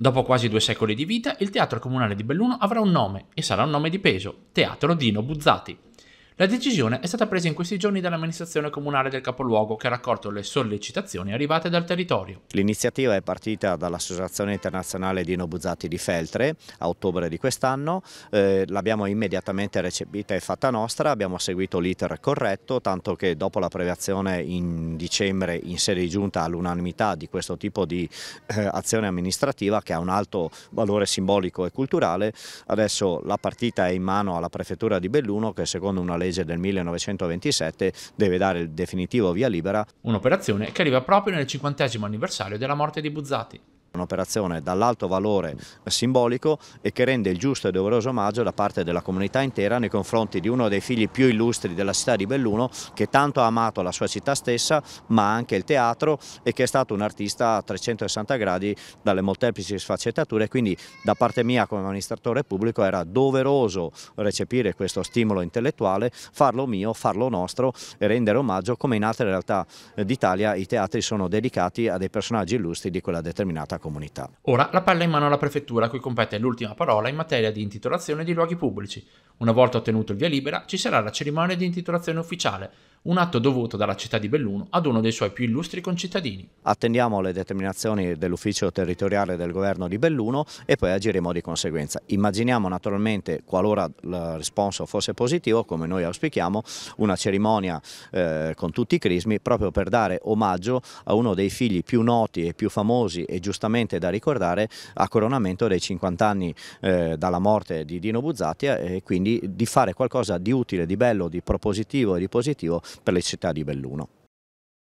Dopo quasi due secoli di vita, il Teatro Comunale di Belluno avrà un nome e sarà un nome di peso, Teatro Dino Buzzati. La decisione è stata presa in questi giorni dall'amministrazione comunale del capoluogo che ha raccolto le sollecitazioni arrivate dal territorio. L'iniziativa è partita dall'Associazione Internazionale di Nobuzzati di Feltre a ottobre di quest'anno, eh, l'abbiamo immediatamente recepita e fatta nostra, abbiamo seguito l'iter corretto, tanto che dopo la previazione in dicembre in sede di giunta all'unanimità di questo tipo di eh, azione amministrativa che ha un alto valore simbolico e culturale, adesso la partita è in mano alla Prefettura di Belluno che secondo una legge legge del 1927 deve dare il definitivo via libera. Un'operazione che arriva proprio nel cinquantesimo anniversario della morte di Buzzati. Un'operazione dall'alto valore simbolico e che rende il giusto e doveroso omaggio da parte della comunità intera nei confronti di uno dei figli più illustri della città di Belluno che tanto ha amato la sua città stessa ma anche il teatro e che è stato un artista a 360 gradi dalle molteplici sfaccettature quindi da parte mia come amministratore pubblico era doveroso recepire questo stimolo intellettuale, farlo mio, farlo nostro e rendere omaggio come in altre realtà eh, d'Italia i teatri sono dedicati a dei personaggi illustri di quella determinata comunità. Ora la palla in mano alla prefettura a cui compete l'ultima parola in materia di intitolazione di luoghi pubblici, una volta ottenuto il via libera, ci sarà la cerimonia di intitolazione ufficiale, un atto dovuto dalla città di Belluno ad uno dei suoi più illustri concittadini. Attendiamo le determinazioni dell'ufficio territoriale del governo di Belluno e poi agiremo di conseguenza. Immaginiamo naturalmente, qualora il risponso fosse positivo, come noi auspichiamo, una cerimonia eh, con tutti i crismi proprio per dare omaggio a uno dei figli più noti e più famosi e giustamente da ricordare a coronamento dei 50 anni eh, dalla morte di Dino Buzzatti eh, e quindi quindi di fare qualcosa di utile, di bello, di propositivo e di positivo per le città di Belluno.